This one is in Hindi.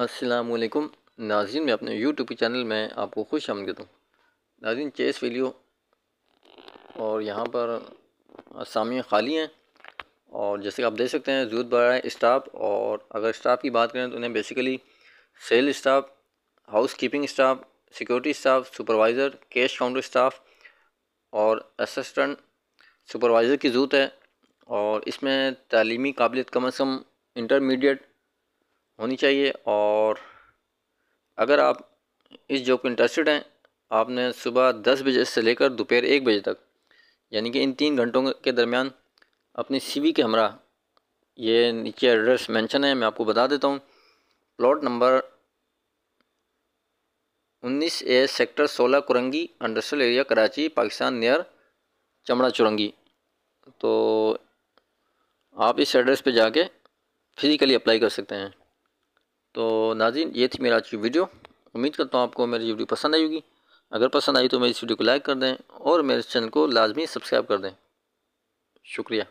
वालेकुम नाजिन मैं अपने यूट्यूब चैनल में आपको खुश आमद हूँ नाजिन चेस वीडियो और यहाँ पर असामियाँ खाली हैं और जैसे आप देख सकते हैं जरूरत बढ़ा है स्टाफ और अगर स्टाफ की बात करें तो उन्हें basically sale staff house keeping staff security staff supervisor cash counter staff और असिस्टेंट सुपरवाइज़र की ज़रूरत है और इसमें तलीमी काबिलियत कम अज़ कम इंटरमीडिएट होनी चाहिए और अगर आप इस जॉब को इंटरेस्टेड हैं आपने सुबह दस बजे से लेकर दोपहर एक बजे तक यानी कि इन तीन घंटों के दरमियान अपनी सीवी के हमरा ये नीचे एड्रेस मेंशन है मैं आपको बता देता हूँ plot number 19 A sector 16 Korangi industrial area Karachi Pakistan near चमड़ा चुरंगी तो आप इस एड्रेस पे जाके फ़िज़िकली अप्लाई कर सकते हैं तो नाजिन ये थी मेरा आज की वीडियो उम्मीद करता हूँ आपको मेरी वीडियो पसंद आई होगी अगर पसंद आई तो मेरी इस वीडियो को लाइक कर दें और मेरे चैनल को लाजमी सब्सक्राइब कर दें शुक्रिया